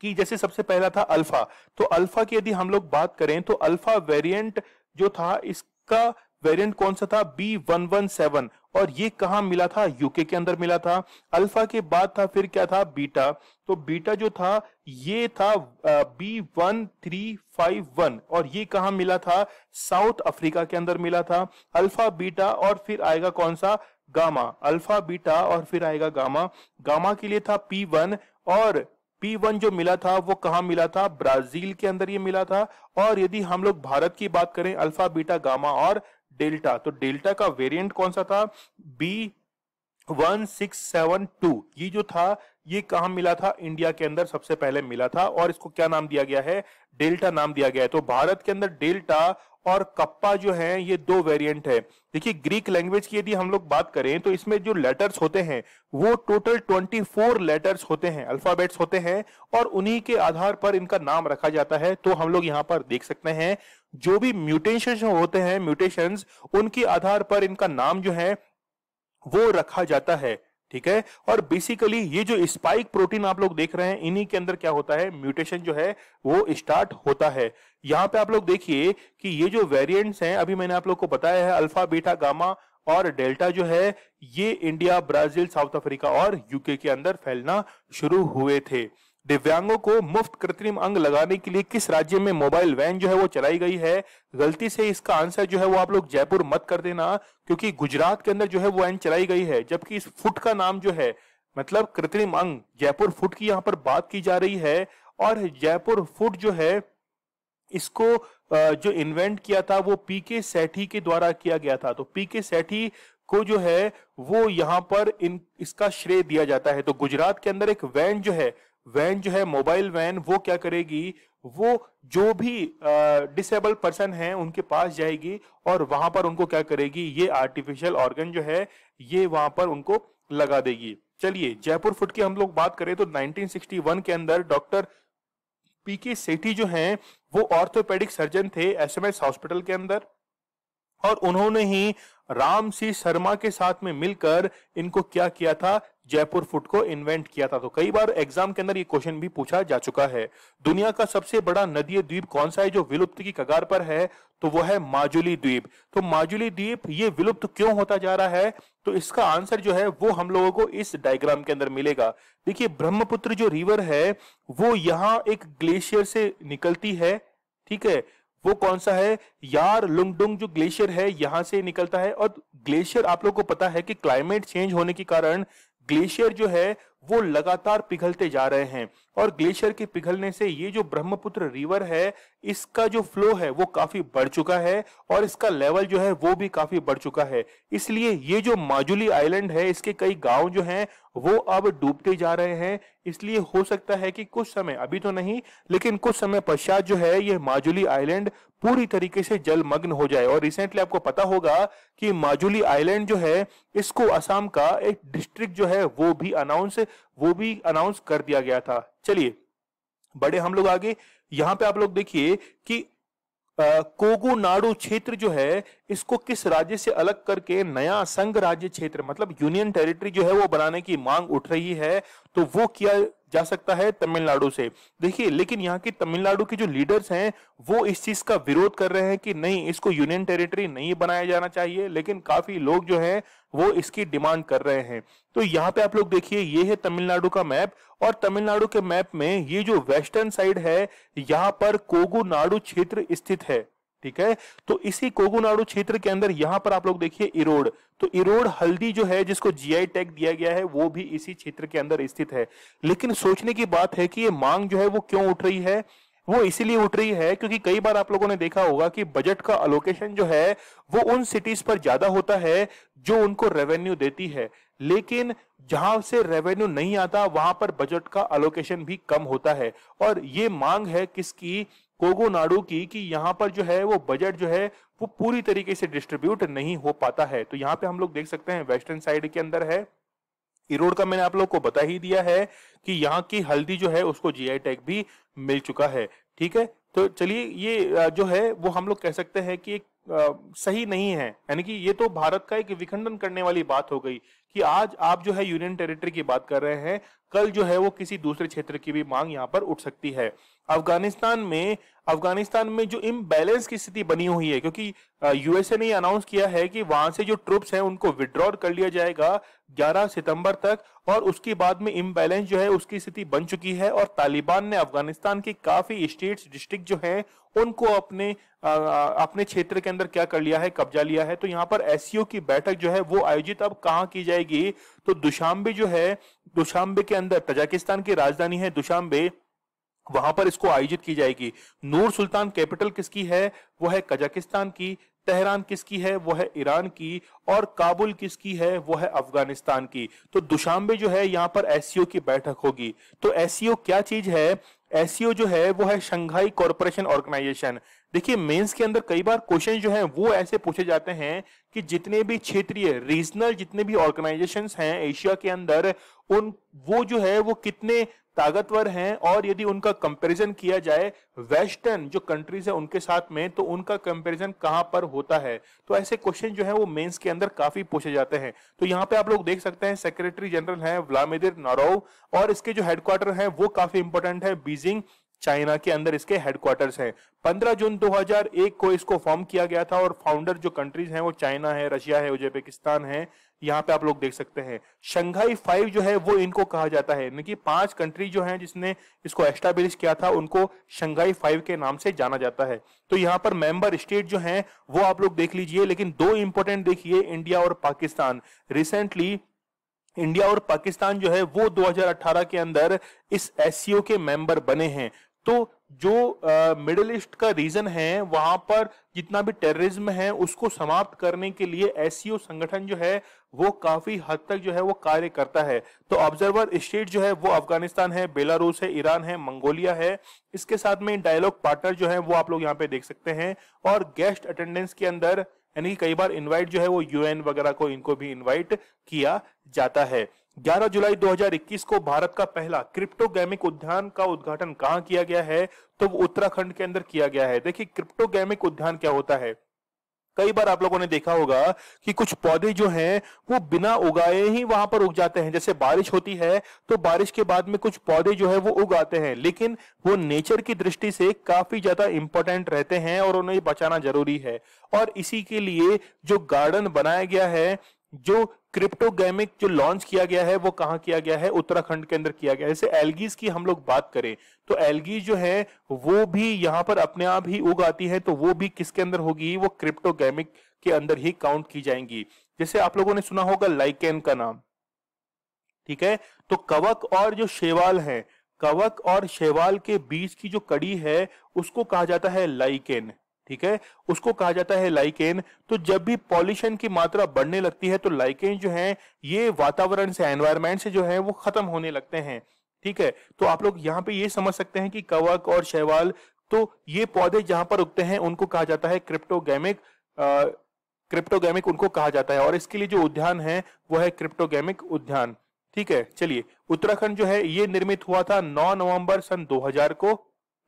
A: कि जैसे सबसे पहला था अल्फा तो अल्फा की यदि हम लोग बात करें तो अल्फा वेरियंट जो था इसका वेरियंट कौन सा था बी वन वन सेवन और ये कहा मिला था यूके के अंदर मिला था अल्फा के बाद था फिर क्या था बीटा तो बीटा जो था ये था B one three five one और ये कहा मिला था साउथ अफ्रीका के अंदर मिला था अल्फा बीटा और फिर आएगा कौन सा गामा अल्फा बीटा और फिर आएगा गामा गामा के लिए था पी वन और पी वन जो मिला था वो कहा मिला था ब्राजील के अंदर ये मिला था और यदि हम लोग भारत की बात करें अल्फा बीटा गामा और डेल्टा तो डेल्टा का वेरिएंट कौन सा था B one six seven two ये जो था ये कहा मिला था इंडिया के अंदर सबसे पहले मिला था और इसको क्या नाम दिया गया है डेल्टा नाम दिया गया है तो भारत के अंदर डेल्टा और कप्पा जो है ये दो वेरिएंट है देखिए ग्रीक लैंग्वेज की यदि हम लोग बात करें तो इसमें जो लेटर्स होते हैं वो टोटल 24 लेटर्स होते हैं अल्फाबेट्स होते हैं और उन्हीं के आधार पर इनका नाम रखा जाता है तो हम लोग यहाँ पर देख सकते हैं जो भी म्यूटेशन होते हैं म्यूटेशन उनके आधार पर इनका नाम जो है वो रखा जाता है ठीक है और बेसिकली ये जो स्पाइक प्रोटीन आप लोग देख रहे हैं इन्हीं के अंदर क्या होता है म्यूटेशन जो है वो स्टार्ट होता है यहां पे आप लोग देखिए कि ये जो वेरिएंट्स हैं अभी मैंने आप लोग को बताया है अल्फा बीटा गामा और डेल्टा जो है ये इंडिया ब्राजील साउथ अफ्रीका और यूके के अंदर फैलना शुरू हुए थे दिव्यांगों को मुफ्त कृत्रिम अंग लगाने के लिए किस राज्य में मोबाइल वैन जो है वो चलाई गई है गलती से इसका आंसर जो है वो आप लोग जयपुर मत कर देना क्योंकि गुजरात के अंदर जो है वो वैन चलाई गई है जबकि इस फुट का नाम जो है मतलब कृत्रिम अंग जयपुर फुट की यहाँ पर बात की जा रही है और जयपुर फुट जो है इसको जो इन्वेंट किया था वो पी के सेठी के द्वारा किया गया था तो पी के सेठी को जो है वो यहाँ पर इन इसका श्रेय दिया जाता है तो गुजरात के अंदर एक वैन जो है वैन जो है मोबाइल वैन वो क्या करेगी वो जो भी डिसेबल पर्सन है उनके पास जाएगी और वहां पर उनको क्या करेगी ये आर्टिफिशियल ऑर्गन जो है ये वहां पर उनको लगा देगी चलिए जयपुर फुट की हम लोग बात करें तो 1961 के अंदर डॉक्टर पी के सेठी जो हैं वो ऑर्थोपेडिक सर्जन थे एसएमएस हॉस्पिटल के अंदर और उन्होंने ही राम सिंह शर्मा के साथ में मिलकर इनको क्या किया था जयपुर फुट को इन्वेंट किया था तो कई बार एग्जाम के अंदर ये क्वेश्चन भी पूछा जा चुका है दुनिया का सबसे बड़ा नदीय द्वीप कौन सा है जो विलुप्त की कगार पर है तो वो है माजुली द्वीप तो माजुली द्वीप ये विलुप्त क्यों होता जा रहा है तो इसका आंसर जो है वो हम लोगों को इस डायग्राम के अंदर मिलेगा देखिए ब्रह्मपुत्र जो रिवर है वो यहाँ एक ग्लेशियर से निकलती है ठीक है वो कौन सा है यार लुंगडुंग जो ग्लेशियर है यहां से निकलता है और ग्लेशियर आप लोग को पता है कि क्लाइमेट चेंज होने के कारण ग्लेशियर जो है वो लगातार पिघलते जा रहे हैं और ग्लेशियर के पिघलने से ये जो ब्रह्मपुत्र रिवर है इसका जो फ्लो है वो काफी बढ़ चुका है और इसका लेवल जो है वो भी काफी बढ़ चुका है इसलिए ये जो माजुली आइलैंड है इसके कई गांव जो हैं वो अब डूबते जा रहे हैं इसलिए हो सकता है कि कुछ समय अभी तो नहीं लेकिन कुछ समय पश्चात जो है ये माजुली आइलैंड पूरी तरीके से जलमग्न हो जाए और रिसेंटली आपको पता होगा कि माजुली आइलैंड जो है इसको असम का एक डिस्ट्रिक्ट जो है वो भी अनाउंस वो भी अनाउंस कर दिया गया था चलिए बड़े हम लोग आगे यहां पे आप लोग देखिए कि कोगुनाडु क्षेत्र जो है इसको किस राज्य से अलग करके नया संघ राज्य क्षेत्र मतलब यूनियन टेरिटरी जो है वो बनाने की मांग उठ रही है तो वो किया जा सकता है तमिलनाडु से देखिए लेकिन यहाँ की तमिलनाडु के जो लीडर्स हैं वो इस चीज का विरोध कर रहे हैं कि नहीं इसको यूनियन टेरिटरी नहीं बनाया जाना चाहिए लेकिन काफी लोग जो है वो इसकी डिमांड कर रहे हैं तो यहाँ पे आप लोग देखिए ये है तमिलनाडु का मैप और तमिलनाडु के मैप में ये जो वेस्टर्न साइड है यहाँ पर कोगुनाडु क्षेत्र स्थित है ठीक है तो इसी कोगुनाडु क्षेत्र के अंदर यहां पर आप लोग देखिए इरोड तो इरोड हल्दी जो है जिसको जीआई टैग दिया गया है वो भी इसी क्षेत्र के अंदर स्थित है लेकिन सोचने की बात है कि ये मांग जो है वो क्यों उठ रही है वो इसीलिए उठ रही है क्योंकि कई बार आप लोगों ने देखा होगा कि बजट का अलोकेशन जो है वो उन सिटीज पर ज्यादा होता है जो उनको रेवेन्यू देती है लेकिन जहां से रेवेन्यू नहीं आता वहां पर बजट का अलोकेशन भी कम होता है और ये मांग है किसकी कोगो नाडू की कि यहाँ पर जो है वो बजट जो है वो पूरी तरीके से डिस्ट्रीब्यूट नहीं हो पाता है तो यहाँ पे हम लोग देख सकते हैं वेस्टर्न साइड के अंदर है इरोड का मैंने आप लोग को बता ही दिया है कि यहाँ की हल्दी जो है उसको जीआई टैग भी मिल चुका है ठीक है तो चलिए ये जो है वो हम लोग कह सकते हैं कि एक सही नहीं है यानी कि ये तो भारत का एक विखंडन करने वाली बात हो गई कि आज आप जो है यूनियन टेरिटरी की बात कर रहे हैं कल जो है वो किसी दूसरे क्षेत्र की भी मांग यहाँ पर उठ सकती है अफगानिस्तान में अफगानिस्तान में जो इम्बैलेंस की स्थिति बनी हुई है क्योंकि यूएसए ने अनाउंस किया है कि वहां से जो ट्रुप्स हैं उनको विड्रॉ कर लिया जाएगा 11 सितंबर तक और उसके बाद में इम्बैलेंस जो है उसकी स्थिति बन चुकी है और तालिबान ने अफगानिस्तान के काफी स्टेट्स डिस्ट्रिक्ट जो हैं उनको अपने आ, अपने क्षेत्र के अंदर क्या कर लिया है कब्जा लिया है तो यहाँ पर एस की बैठक जो है वो आयोजित अब कहाँ की जाएगी तो दुशांबे जो है दुशांबे के अंदर तजाकिस्तान की राजधानी है दुशांबे वहां पर इसको आयोजित की जाएगी नूर सुल्तान कैपिटल किसकी है वो है कजाकिस्तान की तेहरान किसकी है वो है ईरान की और काबुल किसकी है वो है अफगानिस्तान की तो दुशांबे जो है यहाँ पर एस की बैठक होगी तो एस क्या चीज है एस जो है वो है शंघाई कॉरपोरेशन ऑर्गेनाइजेशन देखिए मेंस के अंदर कई बार क्वेश्चन जो है वो ऐसे पूछे जाते हैं कि जितने भी क्षेत्रीय रीजनल जितने भी ऑर्गेनाइजेशंस हैं एशिया के अंदर उन वो जो है वो कितने ताकतवर हैं और यदि उनका कंपैरिजन किया जाए वेस्टर्न जो कंट्रीज है उनके साथ में तो उनका कंपैरिजन कहां पर होता है तो ऐसे क्वेश्चन जो है वो मेंस के अंदर काफी पूछे जाते हैं तो यहाँ पे आप लोग देख सकते हैं सेक्रेटरी जनरल है व्लामिदिर नारोव और इसके जो हेडक्वार्टर है वो काफी इंपॉर्टेंट है बीजिंग चाइना के अंदर इसके हेडक्वार्टर्स हैं 15 जून 2001 को इसको फॉर्म किया गया था और फाउंडर जो कंट्रीज हैं वो चाइना है रशिया है उज्बेकिस्तान है यहाँ पे आप लोग देख सकते हैं शंघाई फाइव जो है वो इनको कहा जाता है यानी कि पांच कंट्री जो है जिसने इसको एस्टाब्लिश किया था उनको शंघाई फाइव के नाम से जाना जाता है तो यहाँ पर मेंबर स्टेट जो है वो आप लोग देख लीजिए लेकिन दो इंपॉर्टेंट देखिए इंडिया और पाकिस्तान रिसेंटली इंडिया और पाकिस्तान जो है वो 2018 के अंदर इस एस के मेंबर बने हैं तो जो मिडिल ईस्ट का रीजन है वहां पर जितना भी टेररिज्म है उसको समाप्त करने के लिए एसीओ संगठन जो है वो काफी हद तक जो है वो कार्य करता है तो ऑब्जर्वर स्टेट जो है वो अफगानिस्तान है बेलारूस है ईरान है मंगोलिया है इसके साथ में डायलॉग पार्टनर जो है वो आप लोग यहाँ पे देख सकते हैं और गेस्ट अटेंडेंस के अंदर यानी कि कई बार इन्वाइट जो है वो यूएन वगैरह को इनको भी इन्वाइट किया जाता है 11 जुलाई 2021 को भारत का पहला क्रिप्टोगेमिक उद्यान का उद्घाटन कहां किया गया है तो उत्तराखंड के अंदर किया गया है देखिए क्रिप्टोगेमिक उद्यान क्या होता है कई बार आप लोगों ने देखा होगा कि कुछ पौधे जो हैं वो बिना उगाए ही वहां पर उग जाते हैं जैसे बारिश होती है तो बारिश के बाद में कुछ पौधे जो है वो उग आते हैं लेकिन वो नेचर की दृष्टि से काफी ज्यादा इंपॉर्टेंट रहते हैं और उन्हें बचाना जरूरी है और इसी के लिए जो गार्डन बनाया गया है जो क्रिप्टोगेमिक जो लॉन्च किया गया है वो कहा किया गया है उत्तराखंड के अंदर किया गया है जैसे एलगीज की हम लोग बात करें तो एलगीज जो है वो भी यहां पर अपने आप ही उग आती है तो वो भी किसके अंदर होगी वो क्रिप्टोगेमिक के अंदर ही काउंट की जाएंगी जैसे आप लोगों ने सुना होगा लाइकेन का नाम ठीक है तो कवक और जो शेवाल है कवक और शेवाल के बीच की जो कड़ी है उसको कहा जाता है लाइकेन ठीक है उसको कहा जाता है लाइकेन तो जब भी पॉल्यूशन की मात्रा बढ़ने लगती है तो लाइकेन जो है ये वातावरण से एनवायरमेंट से जो है वो खत्म होने लगते हैं ठीक है तो आप लोग यहाँ पे ये समझ सकते हैं कि कवक और शैवाल तो ये पौधे जहां पर उगते हैं उनको कहा जाता है क्रिप्टोगेमिक क्रिप्टोगेमिक उनको कहा जाता है और इसके लिए जो उद्यान है वो है क्रिप्टोगेमिक उद्यान ठीक है चलिए उत्तराखंड जो है ये निर्मित हुआ था 9 नवंबर सन 2000 को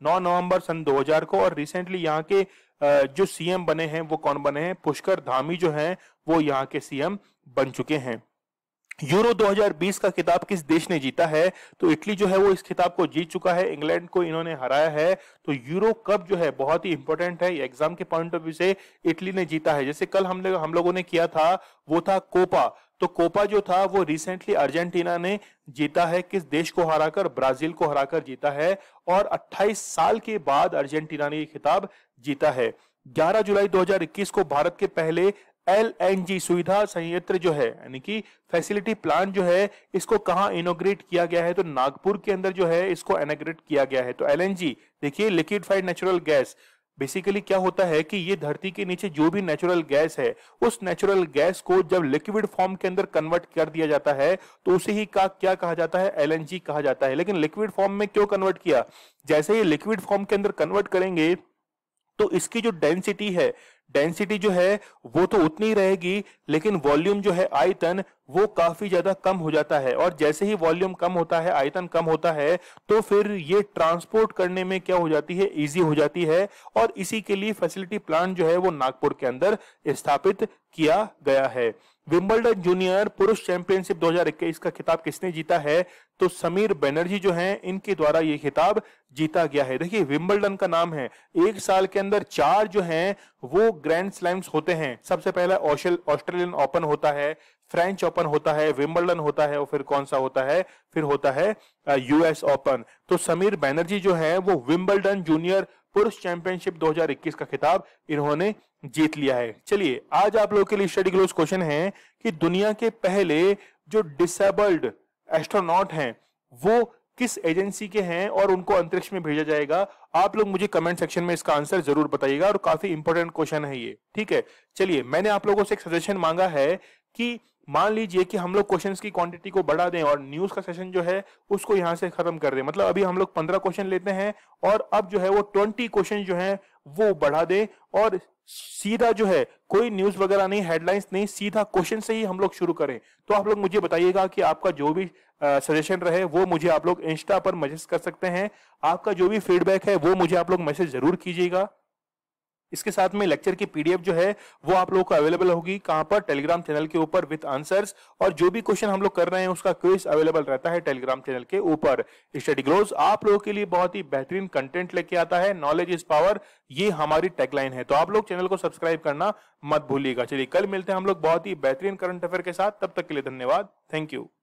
A: 9 नवंबर सन 2000 को और रिसेंटली यहाँ के जो सीएम बने हैं वो कौन बने हैं पुष्कर धामी जो हैं वो यहाँ के सीएम बन चुके हैं यूरो 2020 का खिताब किस देश ने जीता है तो इटली जो है वो इस खिताब को जीत चुका है इंग्लैंड को इन्होंने हराया है तो यूरो कप जो है बहुत ही इंपॉर्टेंट है एग्जाम के पॉइंट ऑफ व्यू से इटली ने जीता है जैसे कल हम लोग हम लोगों ने किया था वो था कोपा तो कोपा जो था वो रिसेंटली अर्जेंटीना ने जीता है किस देश को हराकर ब्राजील को हराकर जीता है और 28 साल के बाद अर्जेंटीना ने ये खिताब जीता है 11 जुलाई 2021 को भारत के पहले एल एन जी सुविधा संयंत्र जो है यानी कि फैसिलिटी प्लान जो है इसको कहाँ इनोग्रेट किया गया है तो नागपुर के अंदर जो है इसको एनोग्रेट किया गया है तो एल देखिए liquefied natural gas basically क्या होता है कि ये धरती के नीचे जो भी नेचुरल गैस है उस नेचुरल गैस को जब लिक्विड फॉर्म के अंदर कन्वर्ट कर दिया जाता है तो उसे ही का क्या कहा जाता है एल कहा जाता है लेकिन लिक्विड फॉर्म में क्यों कन्वर्ट किया जैसे ये लिक्विड फॉर्म के अंदर कन्वर्ट करेंगे तो इसकी जो डेंसिटी है डेंसिटी जो है वो तो उतनी रहेगी लेकिन वॉल्यूम जो है आयतन वो काफी ज्यादा कम हो जाता है और जैसे ही वॉल्यूम कम होता है आयतन कम होता है तो फिर ये ट्रांसपोर्ट करने में क्या हो जाती है इजी हो जाती है और इसी के लिए फैसिलिटी प्लांट जो है वो नागपुर के अंदर स्थापित किया गया है विंबलडन जूनियर पुरुष चैंपियनशिप 2021 का खिताब किसने जीता है तो समीर बैनर्जी जो हैं इनके द्वारा ये खिताब जीता गया है देखिए विंबलडन का नाम है एक साल के अंदर चार जो हैं वो ग्रैंड स्लैम्स होते हैं सबसे पहला ऑस्ट्रेलियन ओपन होता है फ्रेंच ओपन होता है विंबलडन होता है और फिर कौन सा होता है फिर होता है यूएस ओपन तो समीर बैनर्जी जो है वो विंबलडन जूनियर पुरुष चैंपियनशिप 2021 का खिताब इन्होंने जीत लिया है चलिए आज आप लोगों के लिए स्टडी क्लोज क्वेश्चन है कि दुनिया के पहले जो डिसेबल्ड एस्ट्रोनॉट हैं वो किस एजेंसी के हैं और उनको अंतरिक्ष में भेजा जाएगा आप लोग मुझे कमेंट सेक्शन में इसका आंसर जरूर बताइएगा और काफी इंपॉर्टेंट क्वेश्चन है ये ठीक है चलिए मैंने आप लोगों से एक सजेशन मांगा है कि मान लीजिए कि हम लोग क्वेश्चन की क्वांटिटी को बढ़ा दें और न्यूज का सेशन जो है उसको यहाँ से खत्म कर दें मतलब अभी हम लोग पंद्रह क्वेश्चन लेते हैं और अब जो है वो ट्वेंटी क्वेश्चन जो है वो बढ़ा दें और सीधा जो है कोई न्यूज वगैरह नहीं हेडलाइंस नहीं सीधा क्वेश्चन से ही हम लोग शुरू करें तो आप लोग मुझे बताइएगा कि आपका जो भी सजेशन रहे वो मुझे आप लोग इंस्टा पर मैसेज कर सकते हैं आपका जो भी फीडबैक है वो मुझे आप लोग मैसेज जरूर कीजिएगा इसके साथ में लेक्चर की पीडीएफ जो है वो आप लोगों को अवेलेबल होगी कहां पर टेलीग्राम चैनल के ऊपर विद आंसर्स और जो भी क्वेश्चन हम लोग कर रहे हैं उसका क्विज अवेलेबल रहता है टेलीग्राम चैनल के ऊपर स्टडी ग्रोज आप लोगों के लिए बहुत ही बेहतरीन कंटेंट लेके आता है नॉलेज इज पावर ये हमारी टेकलाइन है तो आप लोग चैनल को सब्सक्राइब करना मत भूलिएगा चलिए कल मिलते हैं हम लोग बहुत ही बेहतरीन करंट अफेयर के साथ तब तक के लिए धन्यवाद थैंक यू